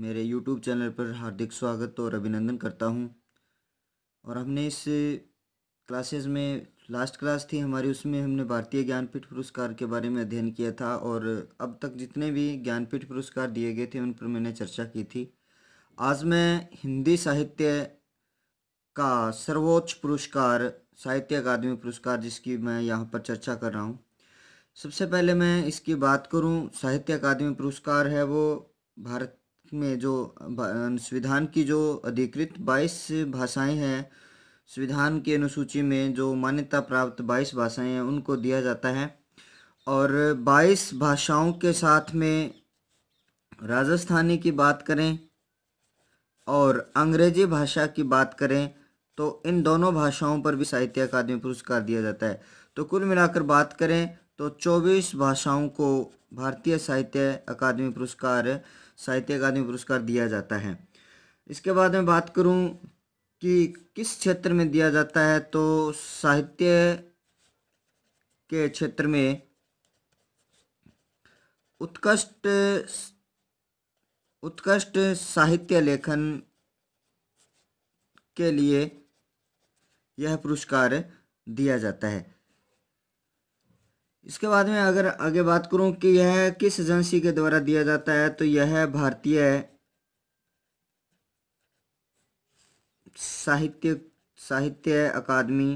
मेरे YouTube channel पर हार्दिक स्वागत और अभिनंदन करता हूँ और हमने इस क्लासेस में लास्ट क्लास थी हमारी उसमें हमने भारतीय ज्ञानपीठ पुरस्कार के बारे में अध्ययन किया था और अब तक जितने भी ज्ञानपीठ पुरस्कार दिए गए थे उन पर मैंने चर्चा की थी आज मैं हिंदी साहित्य का सर्वोच्च पुरस्कार साहित्य अकादमी पुरस्कार जिसकी मैं यहाँ पर चर्चा कर रहा हूँ सबसे पहले मैं इसकी बात करूँ साहित्य अकादमी पुरस्कार है वो भारत में जो संविधान की जो अधिकृत बाईस भाषाएं हैं संविधान की अनुसूची में जो मान्यता प्राप्त बाईस भाषाएं हैं उनको दिया जाता है और बाईस भाषाओं के साथ में राजस्थानी की बात करें और अंग्रेजी भाषा की बात करें तो इन दोनों भाषाओं पर भी साहित्य अकादमी पुरस्कार दिया जाता है तो कुल मिलाकर बात करें तो 24 भाषाओं को भारतीय साहित्य अकादमी पुरस्कार साहित्य अकादमी पुरस्कार दिया जाता है इसके बाद मैं बात करूं कि किस क्षेत्र में दिया जाता है तो साहित्य के क्षेत्र में उत्कृष्ट उत्कृष्ट साहित्य लेखन के लिए यह पुरस्कार दिया जाता है इसके बाद में अगर आगे बात करूं कि यह किस एजेंसी के द्वारा दिया जाता है तो यह भारतीय साहित्य साहित्य अकादमी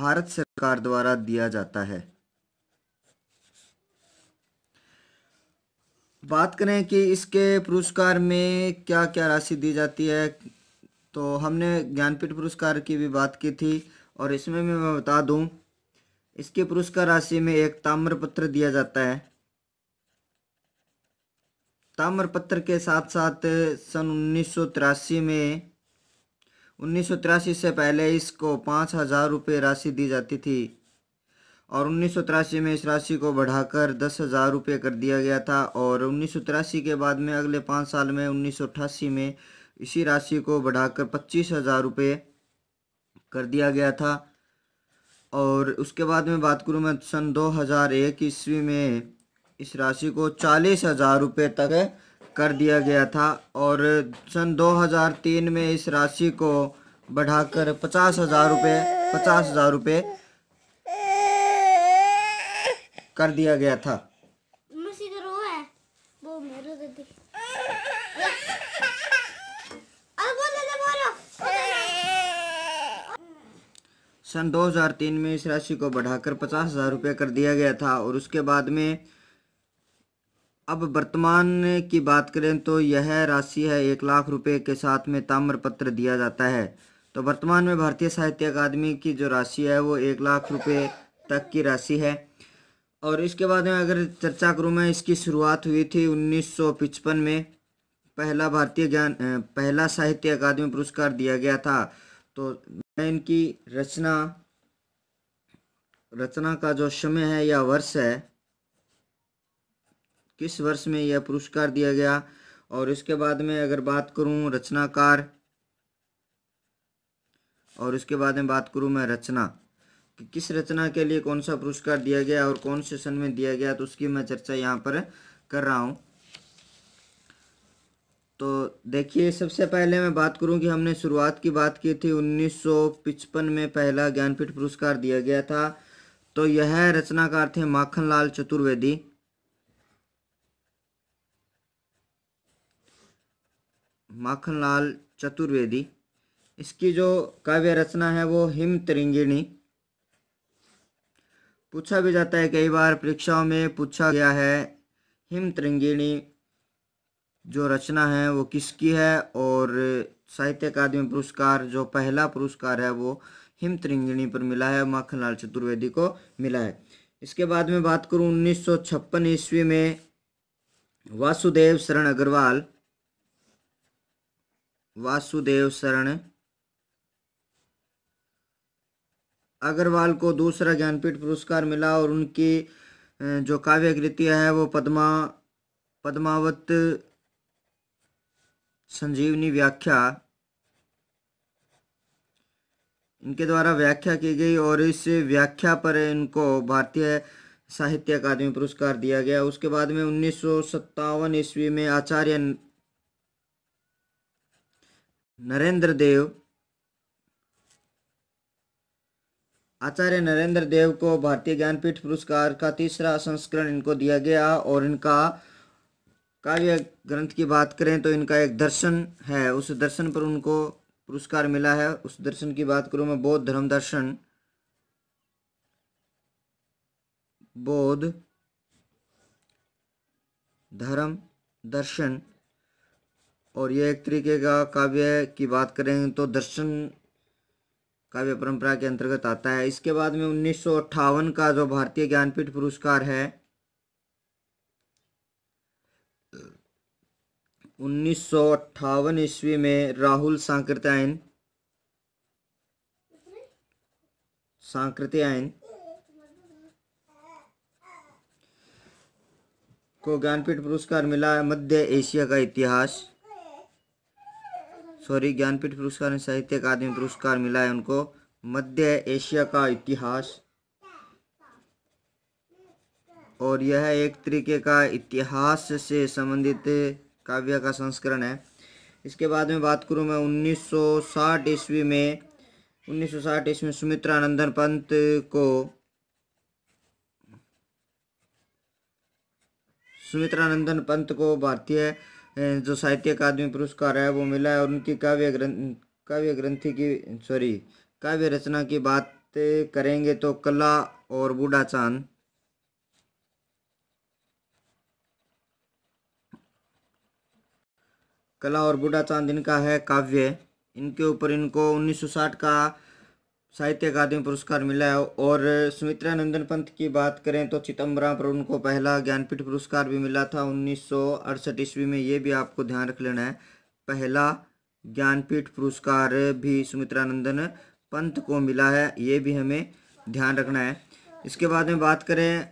भारत सरकार द्वारा दिया जाता है बात करें कि इसके पुरस्कार में क्या क्या राशि दी जाती है तो हमने ज्ञानपीठ पुरस्कार की भी बात की थी और इसमें भी मैं बता दूं इसके पुरस्कार राशि में एक ताम्र पत्र दिया जाता है ताम्रपत्र के साथ साथ सन उन्नीस में उन्नीस से पहले इसको पाँच हज़ार रुपये राशि दी जाती थी और उन्नीस में इस राशि को बढ़ाकर दस हज़ार रुपये कर दिया गया था और उन्नीस के बाद में अगले पाँच साल में उन्नीस में इसी राशि को बढ़ाकर पच्चीस हज़ार रुपये कर दिया गया था और उसके बाद में बात करूँ मैं सन दो हज़ार एक ईस्वी में इस राशि को चालीस हज़ार रुपये तक कर दिया गया था और सन 2003 में इस राशि को बढ़ाकर पचास हज़ार रुपये पचास हज़ार रुपये कर दिया गया था सन 2003 में इस राशि को बढ़ाकर पचास हज़ार रुपये कर दिया गया था और उसके बाद में अब वर्तमान की बात करें तो यह राशि है एक लाख रुपये के साथ में ताम्रपत्र दिया जाता है तो वर्तमान में भारतीय साहित्य अकादमी की जो राशि है वो एक लाख रुपये तक की राशि है और इसके बाद में अगर चर्चा करूँ मैं इसकी शुरुआत हुई थी उन्नीस में पहला भारतीय ज्ञान पहला साहित्य अकादमी पुरस्कार दिया गया था तो इनकी रचना रचना का जो समय है या वर्ष है किस वर्ष में यह पुरस्कार दिया गया और इसके बाद में अगर बात करूं रचनाकार और उसके बाद में बात करूं मैं रचना कि किस रचना के लिए कौन सा पुरस्कार दिया गया और कौन से सन में दिया गया तो उसकी मैं चर्चा यहाँ पर कर रहा हूँ तो देखिए सबसे पहले मैं बात करूं कि हमने शुरुआत की बात की थी 1955 में पहला ज्ञानपीठ पुरस्कार दिया गया था तो यह रचनाकार थे माखनलाल चतुर्वेदी माखनलाल चतुर्वेदी इसकी जो काव्य रचना है वो हिम तिरंगिणी पूछा भी जाता है कई बार परीक्षाओं में पूछा गया है हिम तिरंगिणी जो रचना है वो किसकी है और साहित्य अकादमी पुरस्कार जो पहला पुरस्कार है वो हिमतृंगिणी पर मिला है माखनलाल चतुर्वेदी को मिला है इसके बाद में बात करूँ उन्नीस ईस्वी में वासुदेव शरण अग्रवाल वासुदेव शरण अग्रवाल को दूसरा ज्ञानपीठ पुरस्कार मिला और उनकी जो काव्य कृतियाँ है वो पद्मा पद्मावत संजीवनी व्याख्या इनके द्वारा व्याख्या की गई और इस व्याख्या पर इनको भारतीय साहित्य अकादमी पुरस्कार दिया गया उसके बाद में उन्नीस ईस्वी में आचार्य नरेंद्र देव आचार्य नरेंद्र देव को भारतीय ज्ञानपीठ पुरस्कार का तीसरा संस्करण इनको दिया गया और इनका काव्य ग्रंथ की बात करें तो इनका एक दर्शन है उस दर्शन पर उनको पुरस्कार मिला है उस दर्शन की बात करूँ मैं बौद्ध धर्म दर्शन बौद्ध धर्म दर्शन और ये एक तरीके का काव्य की बात करें तो दर्शन काव्य परंपरा के अंतर्गत आता है इसके बाद में उन्नीस का जो भारतीय ज्ञानपीठ पुरस्कार है उन्नीस सौ अट्ठावन ईस्वी में राहुल सांकृत्यायन सांकृत्यायन को ज्ञानपीठ पुरस्कार मिला है मध्य एशिया का इतिहास सॉरी ज्ञानपीठ पुरस्कार साहित्य अकादमी पुरस्कार मिला है उनको मध्य एशिया का इतिहास और यह एक तरीके का इतिहास से संबंधित काव्य का संस्करण है इसके बाद में बात करूँ मैं 1960 ईस्वी में 1960 ईस्वी में सुमित्रा नंदन पंत को सुमित्रा नंदन पंत को भारतीय जो साहित्य अकादमी पुरस्कार है वो मिला है और उनकी काव्य ग्रंथ काव्य ग्रंथि की सॉरी काव्य रचना की बात करेंगे तो कला और बूढ़ा चांद कला और बूढ़ा चांद इनका है काव्य इनके ऊपर इनको 1960 का साहित्य अकादमी पुरस्कार मिला है और सुमित्रा नंदन पंत की बात करें तो चिदम्बरम पर उनको पहला ज्ञानपीठ पुरस्कार भी मिला था उन्नीस सौ ईस्वी में ये भी आपको ध्यान रख लेना है पहला ज्ञानपीठ पुरस्कार भी सुमित्रा नंदन पंत को मिला है ये भी हमें ध्यान रखना है इसके बाद में बात करें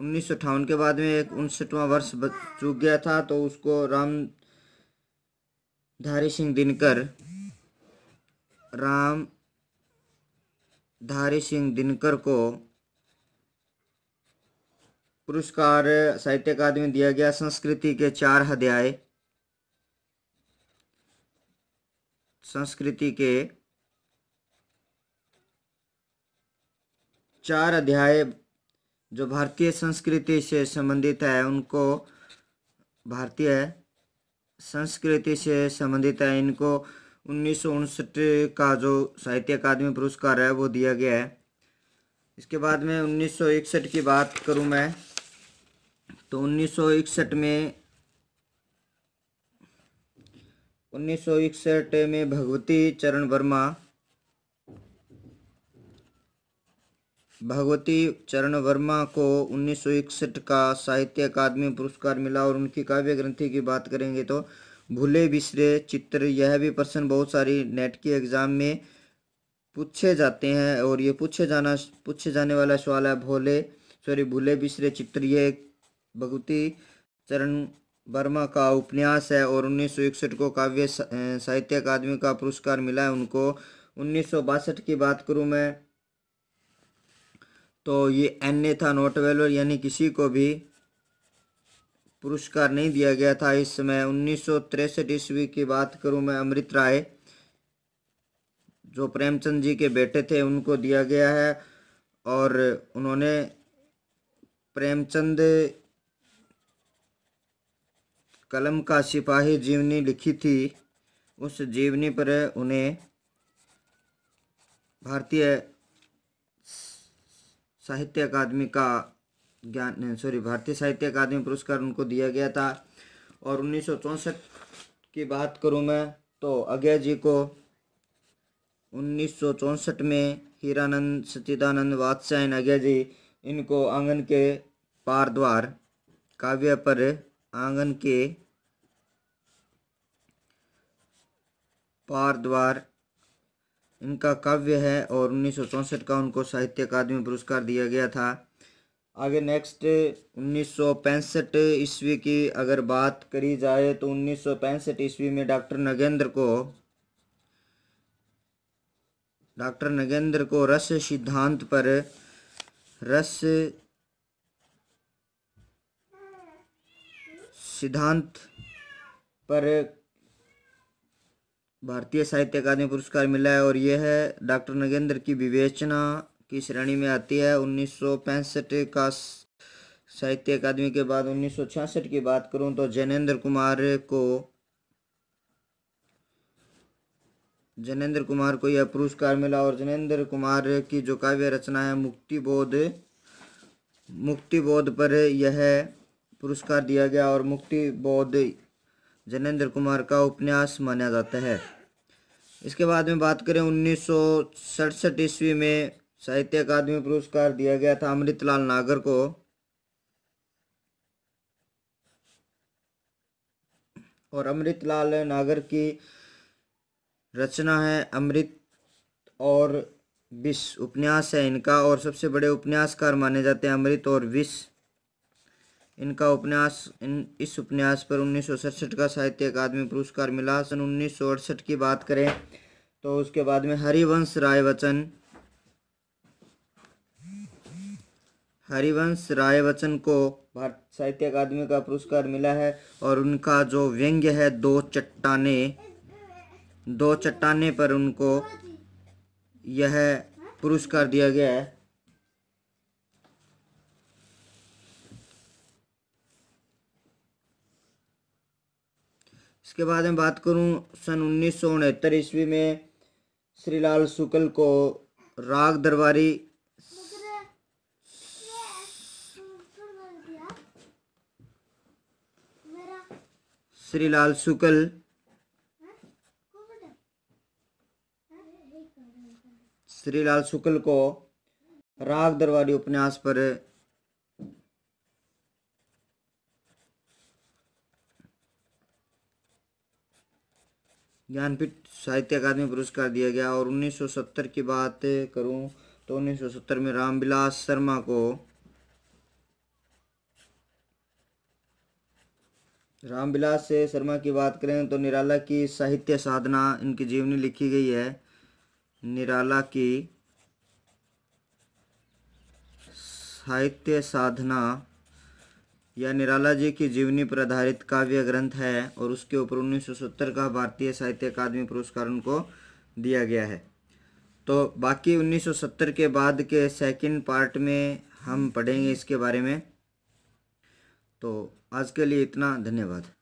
उन्नीस के बाद में एक उनसठवां वर्ष चूक गया था तो उसको राम धारी सिंह दिनकर राम धारी सिंह दिनकर को पुरस्कार साहित्य अकादमी दिया गया संस्कृति के चार अध्याय संस्कृति के चार अध्याय जो भारतीय संस्कृति से संबंधित है उनको भारतीय संस्कृति से संबंधित है इनको उन्नीस का जो साहित्य अकादमी पुरस्कार है वो दिया गया है इसके बाद में उन्नीस की बात करूं मैं तो उन्नीस में उन्नीस में भगवती चरण वर्मा भगवती चरण वर्मा को उन्नीस का साहित्य अकादमी पुरस्कार मिला और उनकी काव्य ग्रंथि की बात करेंगे तो भूले बिसरे चित्र यह भी प्रश्न बहुत सारी नेट के एग्ज़ाम में पूछे जाते हैं और ये पूछे जाना पूछे जाने वाला सवाल है भोले सॉरी भूले बिसरे चित्र ये भगवती चरण वर्मा का उपन्यास है और उन्नीस को काव्य साहित्य अकादमी का पुरस्कार मिला है उनको उन्नीस की बात करूँ मैं तो ये एन था नोट अवेलेबल यानी किसी को भी पुरस्कार नहीं दिया गया था इस समय उन्नीस सौ ईस्वी की बात करूं मैं अमृत राय जो प्रेमचंद जी के बेटे थे उनको दिया गया है और उन्होंने प्रेमचंद कलम का सिपाही जीवनी लिखी थी उस जीवनी पर उन्हें भारतीय साहित्य अकादमी का ज्ञान सॉरी भारतीय साहित्य अकादमी पुरस्कार उनको दिया गया था और उन्नीस की बात करूँ मैं तो अजय जी को उन्नीस में हीरानंद सचिदानंद वात्स्यायन अजय जी इनको आंगन के पार द्वार काव्य पर आंगन के पार द्वार इनका काव्य है और उन्नीस का उनको साहित्य अकादमी पुरस्कार दिया गया था आगे नेक्स्ट उन्नीस ईस्वी की अगर बात करी जाए तो उन्नीस ईस्वी में डॉक्टर नगेंद्र को डॉक्टर नगेंद्र को रस सिद्धांत पर रस सिद्धांत पर भारतीय साहित्य अकादमी पुरस्कार मिला है और यह है डॉक्टर नगेंद्र की विवेचना की श्रेणी में आती है उन्नीस का साहित्य अकादमी के बाद उन्नीस की बात करूं तो जैनेन्द्र कुमार को जैनेन्द्र कुमार को यह पुरस्कार मिला और जनेन्द्र कुमार की जो काव्य रचना है मुक्तिबोध मुक्तिबोध पर यह पुरस्कार दिया गया और मुक्तिबोध जनेन्द्र कुमार का उपन्यास माना जाता है इसके बाद में बात करें उन्नीस सौ ईस्वी में साहित्य अकादमी पुरस्कार दिया गया था अमृतलाल नागर को और अमृतलाल नागर की रचना है अमृत और विष उपन्यास है इनका और सबसे बड़े उपन्यासकार माने जाते हैं अमृत और विश्व इनका उपन्यास इन इस उपन्यास पर उन्नीस का साहित्य अकादमी पुरस्कार मिला सन उन्नीस की बात करें तो उसके बाद में हरिवंश राय बच्चन हरिवंश राय बच्चन को भारत साहित्य अकादमी का पुरस्कार मिला है और उनका जो व्यंग्य है दो चट्टाने दो चट्टाने पर उनको यह पुरस्कार दिया गया है इसके बाद मैं बात करूं सन उन्नीस सौ उनहत्तर ईस्वी में श्रीलाल शुक्ल को राग दरबारी श्रीलाल शुक्ल श्रीलाल शुक्ल को राग दरबारी उपन्यास पर ज्ञानपीठ साहित्य अकादमी पुरस्कार दिया गया और 1970 की बात करूं तो 1970 में रामविलास शर्मा को रामविलास शर्मा की बात करें तो निराला की साहित्य साधना इनकी जीवनी लिखी गई है निराला की साहित्य साधना यह निराला जी की जीवनी पर आधारित काव्य ग्रंथ है और उसके ऊपर 1970 का भारतीय साहित्य अकादमी पुरस्कार उनको दिया गया है तो बाकी 1970 के बाद के सेकंड पार्ट में हम पढ़ेंगे इसके बारे में तो आज के लिए इतना धन्यवाद